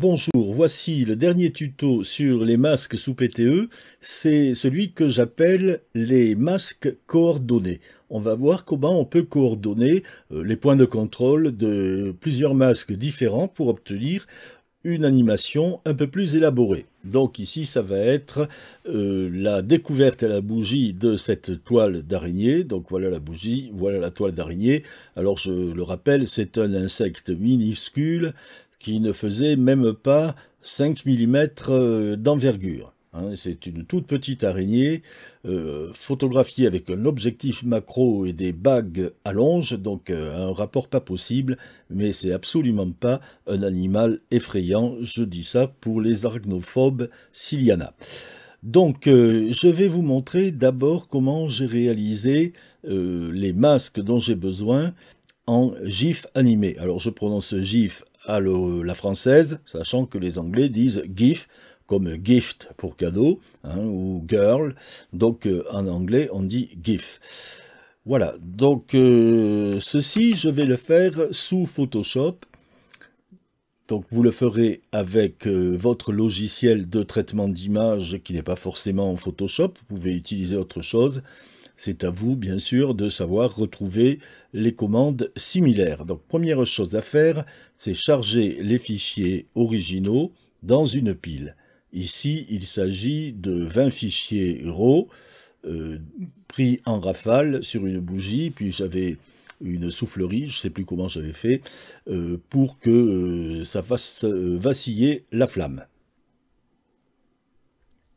Bonjour, voici le dernier tuto sur les masques sous PTE. C'est celui que j'appelle les masques coordonnés. On va voir comment on peut coordonner euh, les points de contrôle de plusieurs masques différents pour obtenir une animation un peu plus élaborée. Donc ici, ça va être euh, la découverte à la bougie de cette toile d'araignée. Donc voilà la bougie, voilà la toile d'araignée. Alors je le rappelle, c'est un insecte minuscule qui ne faisait même pas 5 mm euh, d'envergure. Hein. c'est une toute petite araignée euh, photographiée avec un objectif macro et des bagues à donc euh, un rapport pas possible, mais c'est absolument pas un animal effrayant, je dis ça pour les arachnophobes s'il Donc je vais vous montrer d'abord comment j'ai réalisé les masques dont j'ai besoin en GIF animé. Alors je prononce GIF la française, sachant que les Anglais disent GIF comme gift pour cadeau, hein, ou girl. Donc euh, en anglais, on dit GIF. Voilà, donc euh, ceci, je vais le faire sous Photoshop. Donc vous le ferez avec euh, votre logiciel de traitement d'image qui n'est pas forcément Photoshop, vous pouvez utiliser autre chose. C'est à vous, bien sûr, de savoir retrouver les commandes similaires. Donc, première chose à faire, c'est charger les fichiers originaux dans une pile. Ici, il s'agit de 20 fichiers RAW euh, pris en rafale sur une bougie, puis j'avais une soufflerie, je ne sais plus comment j'avais fait, euh, pour que euh, ça fasse vaciller la flamme.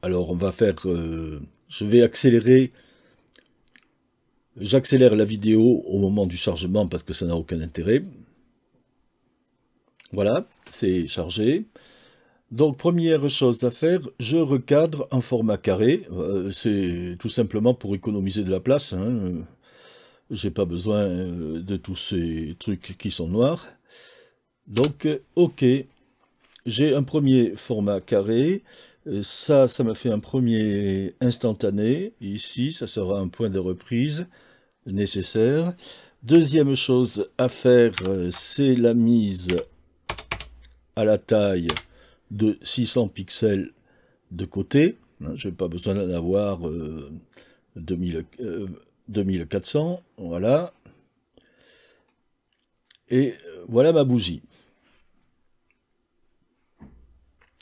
Alors on va faire, je vais accélérer J'accélère la vidéo au moment du chargement parce que ça n'a aucun intérêt. Voilà, c'est chargé. Donc première chose à faire, je recadre en format carré. Euh, c'est tout simplement pour économiser de la place. Hein. J'ai pas besoin euh, de tous ces trucs qui sont noirs. Donc euh, ok, j'ai un premier format carré. Ça, ça me fait un premier instantané. Ici, ça sera un point de reprise nécessaire. Deuxième chose à faire, euh, c'est la mise à la taille de 600 pixels de côté. Hein, Je n'ai pas besoin d'en avoir 2400. Euh, euh, voilà. Et voilà ma bougie.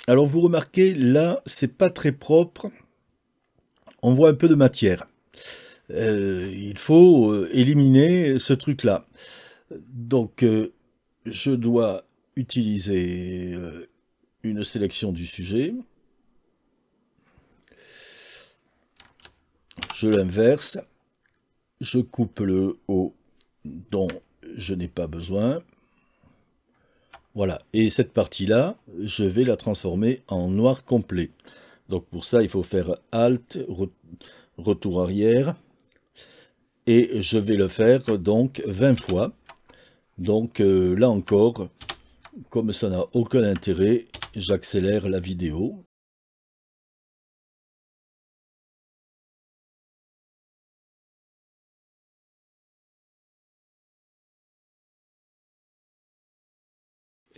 Alors vous remarquez, là, c'est pas très propre. On voit un peu de matière. Euh, il faut euh, éliminer ce truc-là. Donc, euh, je dois utiliser une sélection du sujet. Je l'inverse. Je coupe le haut dont je n'ai pas besoin. Voilà, et cette partie-là, je vais la transformer en noir complet. Donc pour ça, il faut faire Alt, retour arrière, et je vais le faire donc 20 fois. Donc euh, là encore, comme ça n'a aucun intérêt, j'accélère la vidéo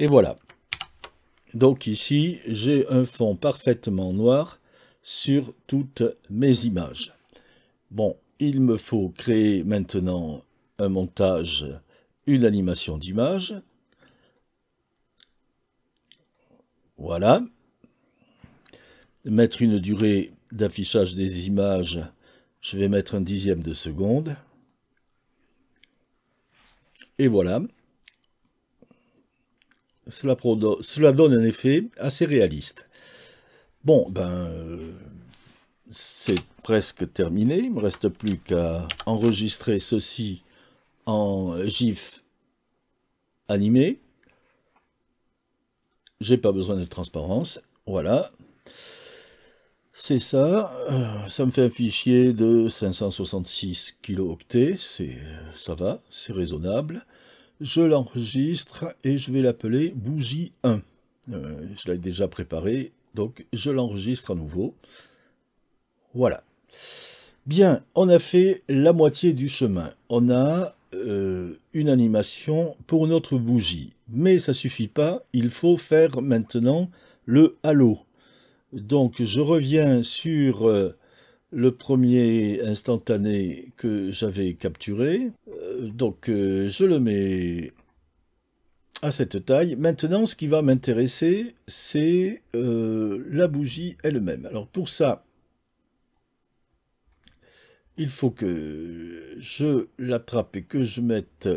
Et voilà. Donc ici, j'ai un fond parfaitement noir sur toutes mes images. Bon, il me faut créer maintenant un montage, une animation d'image. Voilà. Mettre une durée d'affichage des images, je vais mettre un dixième de seconde. Et voilà. Cela, donne un effet assez réaliste. Bon, ben, c'est presque terminé. Il me reste plus qu'à enregistrer ceci en GIF animé. J'ai pas besoin de transparence. Voilà. C'est ça. Euh, ça me fait un fichier de 566 kilooctets. Euh, ça va, c'est raisonnable je l'enregistre et je vais l'appeler bougie 1. Euh, je l'ai déjà préparé, donc je l'enregistre à nouveau. Voilà. Bien, on a fait la moitié du chemin. On a euh, une animation pour notre bougie. Mais ça suffit pas, il faut faire maintenant le halo. Donc je reviens sur euh, le premier instantané que j'avais capturé. Euh, donc euh, je le mets à cette taille. Maintenant, ce qui va m'intéresser, c'est euh, la bougie elle-même. Alors pour ça, il faut que je l'attrape et que je mette...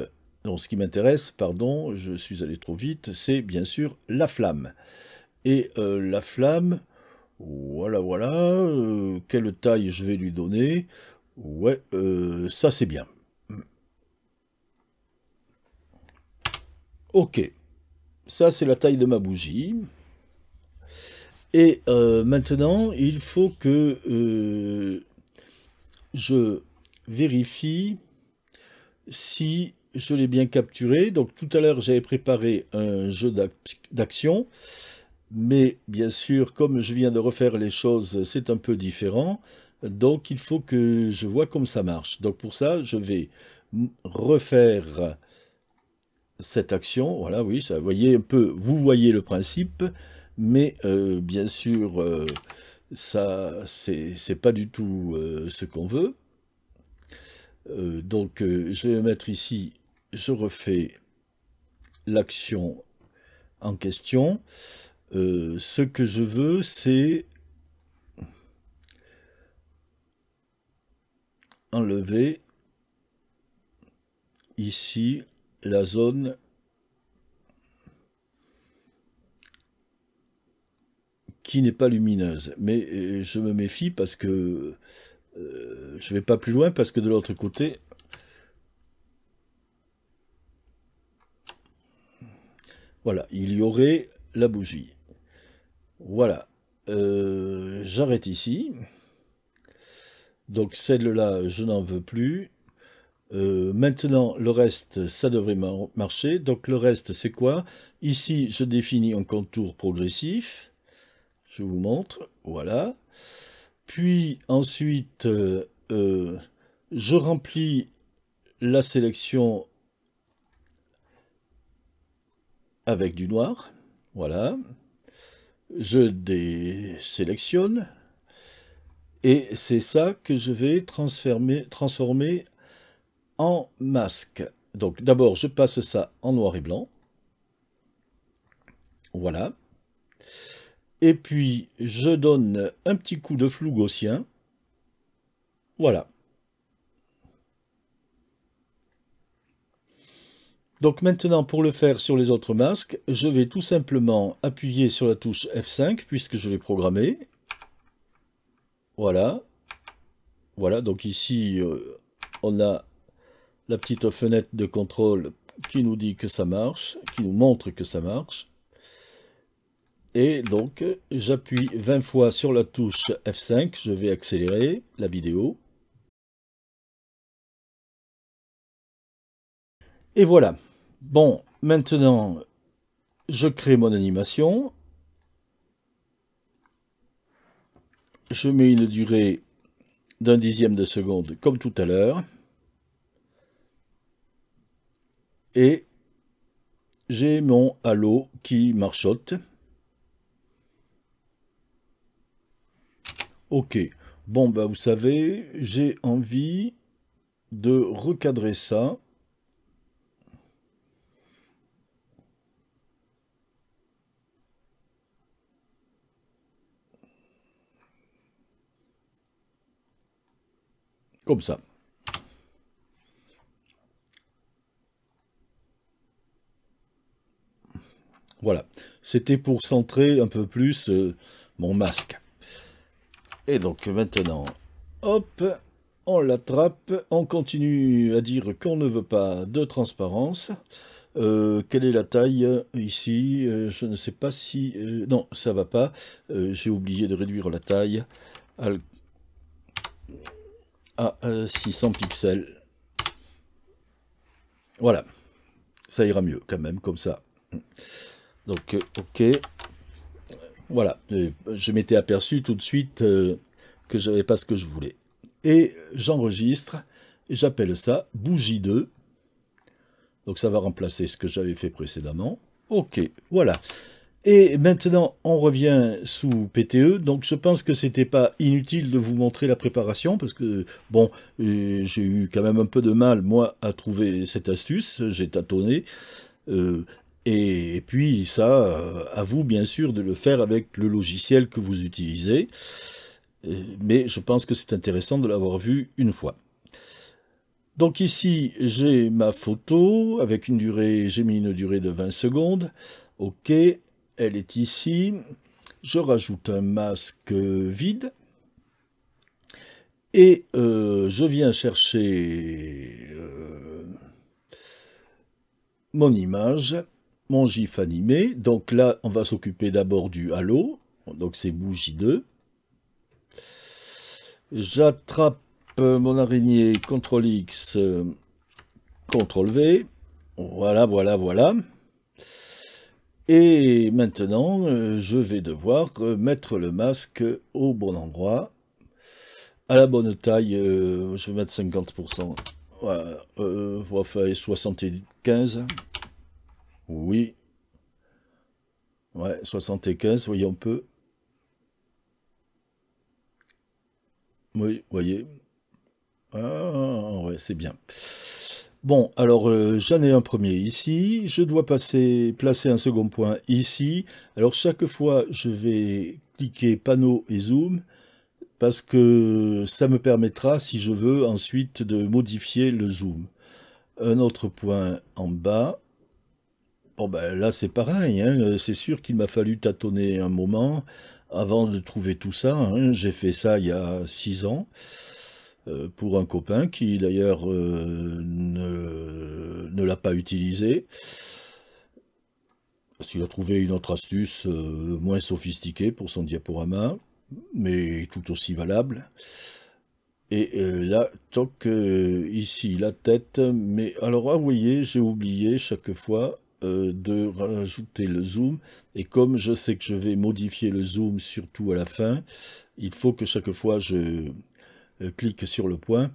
Non, ce qui m'intéresse, pardon, je suis allé trop vite, c'est bien sûr la flamme. Et la flamme, voilà, voilà, euh, quelle taille je vais lui donner Ouais, euh, ça c'est bien. Ok, ça c'est la taille de ma bougie. Et euh, maintenant, il faut que je vérifie si je l'ai bien capturé. Donc tout à l'heure, j'avais préparé un jeu d'action. Mais bien sûr, comme je viens de refaire les choses, c'est un peu différent. Donc il faut que je vois comme ça marche. Donc pour ça, je vais refaire cette action. Voilà, oui, ça, voyez un peu, vous voyez le principe, mais euh, bien sûr, euh, ça, c'est pas du tout euh, ce qu'on veut. donc je vais mettre ici, je refais l'action en question. Euh, ce que je veux, c'est enlever ici la zone qui n'est pas lumineuse. Mais euh, je me méfie parce que euh, je vais pas plus loin parce que de l'autre côté, voilà, il y aurait la bougie. Voilà. Euh, j'arrête ici. Donc celle-là, je n'en veux plus. Euh, maintenant, le reste, ça devrait marcher. Donc le reste, c'est quoi Ici, je définis un contour progressif. Je vous montre. Voilà. Puis ensuite, euh, je remplis la sélection avec du noir. Voilà. Je désélectionne. Et c'est ça que je vais transformer, transformer en masque. Donc d'abord, je passe ça en noir et blanc. Voilà. Et puis, je donne un petit coup de flou gaussien. Voilà. Donc maintenant, pour le faire sur les autres masques, je vais tout simplement appuyer sur la touche F5, puisque je l'ai programmé. Voilà. Voilà, donc ici, euh, on a la petite fenêtre de contrôle qui nous dit que ça marche, qui nous montre que ça marche. Et donc, j'appuie 20 fois sur la touche F5, je vais accélérer la vidéo. Et voilà. Bon, maintenant, je crée mon animation. Je mets une durée d'un dixième de seconde, comme tout à l'heure. Et j'ai mon halo qui marchote. Ok. Bon, bah vous savez, j'ai envie de recadrer ça. Comme ça. Voilà, c'était pour centrer un peu plus euh, mon masque. Et donc maintenant, hop, on l'attrape, on continue à dire qu'on ne veut pas de transparence. Euh, quelle est la taille euh, ici Je ne sais pas si... non, ça va pas. J'ai oublié de réduire la taille à 600 pixels. Voilà. Ça ira mieux quand même, comme ça. Donc, euh, ok. Voilà. Je m'étais aperçu tout de suite euh, que je n'avais pas ce que je voulais. Et j'enregistre. J'appelle ça bougie 2. Donc ça va remplacer ce que j'avais fait précédemment. Ok, voilà. Et maintenant, on revient sous PTE. Donc, je pense que c'était pas inutile de vous montrer la préparation parce que, bon, euh, j'ai eu quand même un peu de mal, moi, à trouver cette astuce. J'ai tâtonné. Euh, et, puis, ça, euh, à vous, bien sûr, de le faire avec le logiciel que vous utilisez. mais je pense que c'est intéressant de l'avoir vu une fois. Donc ici, j'ai ma photo avec une durée, j'ai mis une durée de 20 secondes. OK, elle est ici. Je rajoute un masque vide. Et euh, je viens chercher euh, mon image, mon GIF animé. Donc là, on va s'occuper d'abord du halo. Donc c'est bougie 2. J'attrape euh, mon araignée, CTRL X, CTRL V. Voilà, voilà, voilà. Et maintenant, euh, je vais devoir euh, mettre le masque au bon endroit, à la bonne taille, euh, je vais mettre 50%, voilà, euh, 75, oui, ouais, 75, voyons peu oui, voyez, ah, ouais, c'est bien. Bon, alors euh, j'en ai un premier ici, je dois passer, placer un second point ici. Alors chaque fois, je vais cliquer panneau et zoom, parce que ça me permettra, si je veux, ensuite de modifier le zoom. Un autre point en bas. Bon ben là c'est pareil, hein. c'est sûr qu'il m'a fallu tâtonner un moment avant de trouver tout ça. Hein. J'ai fait ça il y a 6 ans. Euh, pour un copain qui d'ailleurs euh, ne, l'a pas utilisé. S'il a trouvé une autre astuce euh, moins sophistiquée pour son diaporama, mais tout aussi valable. Et là, toc, ici, la tête. Mais alors, ah, vous voyez, j'ai oublié chaque fois de rajouter le zoom. Et comme je sais que je vais modifier le zoom surtout à la fin, il faut que chaque fois je, euh, clique sur le point.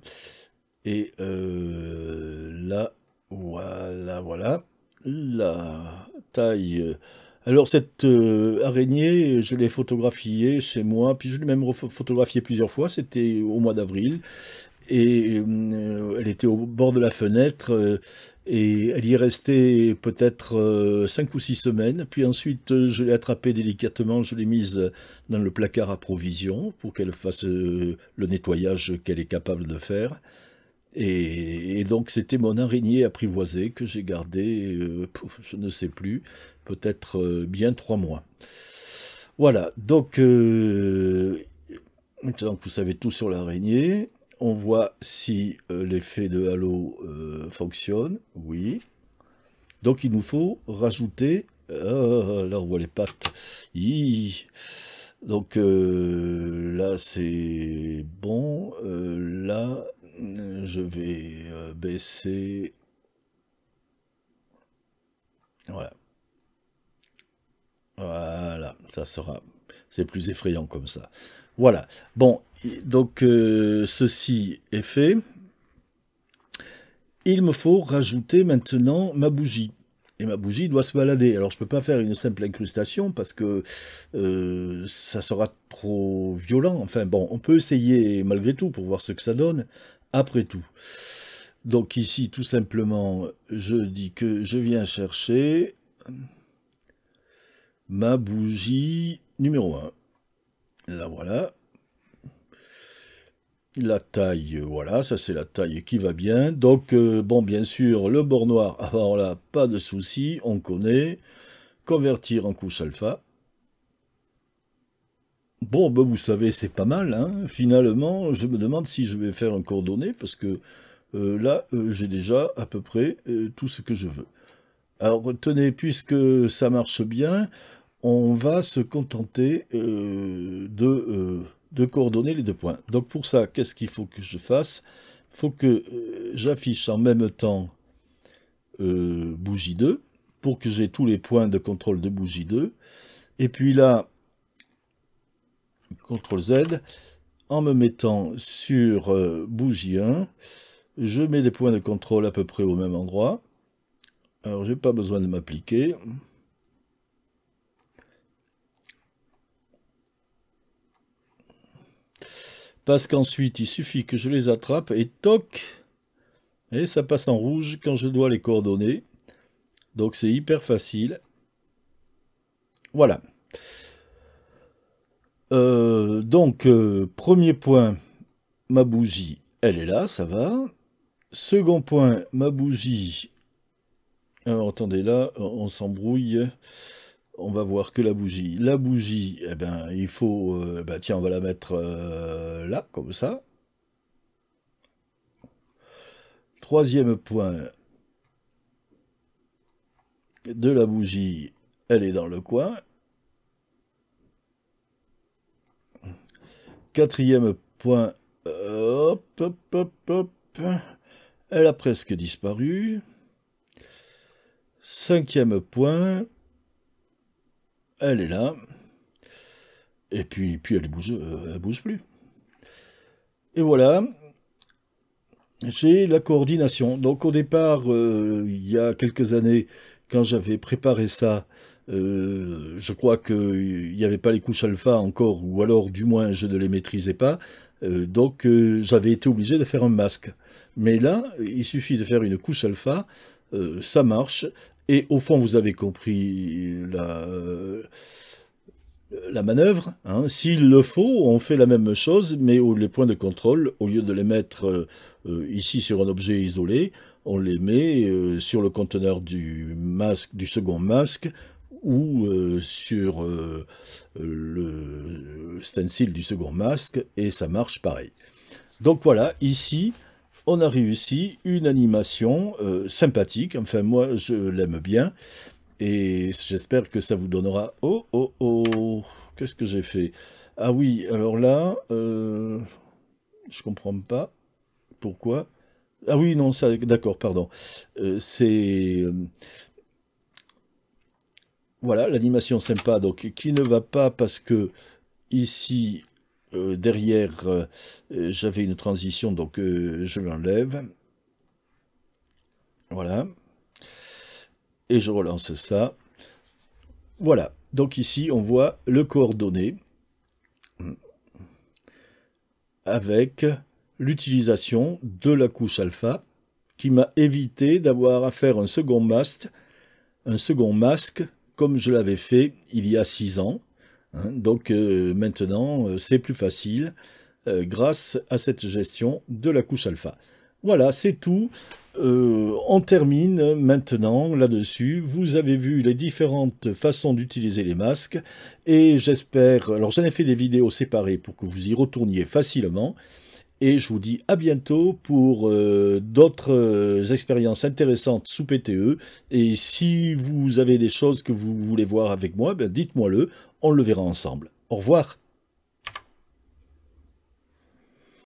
Et euh, là, voilà, voilà. La taille. Alors cette euh, araignée, je l'ai photographiée chez moi, puis je l'ai même photographiée plusieurs fois, c'était au mois d'avril et euh, elle était au bord de la fenêtre euh, et elle y est restée peut-être 5 euh, cinq ou six semaines. Puis ensuite, je l'ai attrapée délicatement, je l'ai mise dans le placard à provision pour qu'elle fasse le nettoyage qu'elle est capable de faire. Et, donc c'était mon araignée apprivoisée que j'ai gardée, je ne sais plus, peut-être bien trois mois. Voilà, donc, donc vous savez tout sur l'araignée on voit si euh, l'effet de halo euh, fonctionne. Oui. Donc il nous faut rajouter... Alors euh, là on voit les pattes. Donc là c'est bon. là je vais baisser... Voilà. Voilà, ça sera... C'est plus effrayant comme ça. Voilà. Bon, donc euh, ceci est fait. Il me faut rajouter maintenant ma bougie. Et ma bougie doit se balader. Alors je ne peux pas faire une simple incrustation parce que euh, ça sera trop violent. Enfin bon, on peut essayer malgré tout pour voir ce que ça donne après tout. Donc ici, tout simplement, je dis que je viens chercher ma bougie numéro 1 voilà. La taille, euh, voilà, ça c'est la taille qui va bien. Donc, euh, bon, bien sûr, le bord noir, alors là, pas de souci, on connaît. Convertir en couche alpha. Bon, ben vous savez, c'est pas mal. Hein. Finalement, je me demande si je vais faire un coordonné, parce que euh, là, j'ai déjà à peu près tout ce que je veux. Alors, tenez, puisque ça marche bien, on va se contenter euh, euh, de, coordonner les deux points. Donc pour ça, qu'est-ce qu'il faut que je fasse Il faut que euh, j'affiche en même temps bougie 2 pour que j'ai tous les points de contrôle de bougie 2. Et puis là, CTRL Z, en me mettant sur bougie 1, je mets des points de contrôle à peu près au même endroit. Alors, n'ai pas besoin de m'appliquer. Parce qu'ensuite, il suffit que je les attrape et toc Et ça passe en rouge quand je dois les coordonner. Donc c'est hyper facile. Voilà. Euh, donc, euh, premier point, ma bougie, elle est là, ça va. Second point, ma bougie... Alors, attendez, là, on s'embrouille on va voir que la bougie. La bougie, eh ben, il faut... Euh, bah, tiens, on va la mettre euh, là, comme ça. Troisième point de la bougie, elle est dans le coin. Quatrième point, hop, hop, hop, hop, elle a presque disparu. Cinquième point, elle est là, et puis, puis elle ne bouge, euh, bouge plus. Et voilà, j'ai la coordination. Donc au départ, euh, il y a quelques années, quand j'avais préparé ça, euh, je crois qu'il n'y avait pas les couches alpha encore, ou alors du moins je ne les maîtrisais pas, donc j'avais été obligé de faire un masque. Mais là, il suffit de faire une couche alpha, ça marche, et au fond, vous avez compris la, manœuvre. Hein. S'il le faut, on fait la même chose, mais où les points de contrôle, au lieu de les mettre euh, ici sur un objet isolé, on les met euh, sur le conteneur du masque, du second masque, ou euh, sur le stencil du second masque, et ça marche pareil. Donc voilà, ici, on a réussi une animation euh, sympathique. Enfin, moi, je l'aime bien. Et j'espère que ça vous donnera... Oh, oh, oh Qu'est-ce que j'ai fait Ah oui, alors là, Je euh, je comprends pas pourquoi. Ah oui, non, ça, d'accord, pardon. Euh, c'est... Voilà, l'animation sympa, donc qui ne va pas parce que ici euh, derrière, euh, euh, j'avais une transition, donc je l'enlève. Voilà. Et je relance ça. Voilà. Donc ici, on voit le coordonné avec l'utilisation de la couche alpha qui m'a évité d'avoir à faire un second masque, un second masque comme je l'avais fait il y a 6 ans Hein, donc euh, maintenant, euh, c'est plus facile euh, grâce à cette gestion de la couche alpha. Voilà, c'est tout. on termine maintenant là-dessus. Vous avez vu les différentes façons d'utiliser les masques et j'espère... Alors j'en ai fait des vidéos séparées pour que vous y retourniez facilement et je vous dis à bientôt pour d'autres expériences intéressantes sous PTE et si vous avez des choses que vous voulez voir avec moi, ben, dites-moi le, on le verra ensemble. Au revoir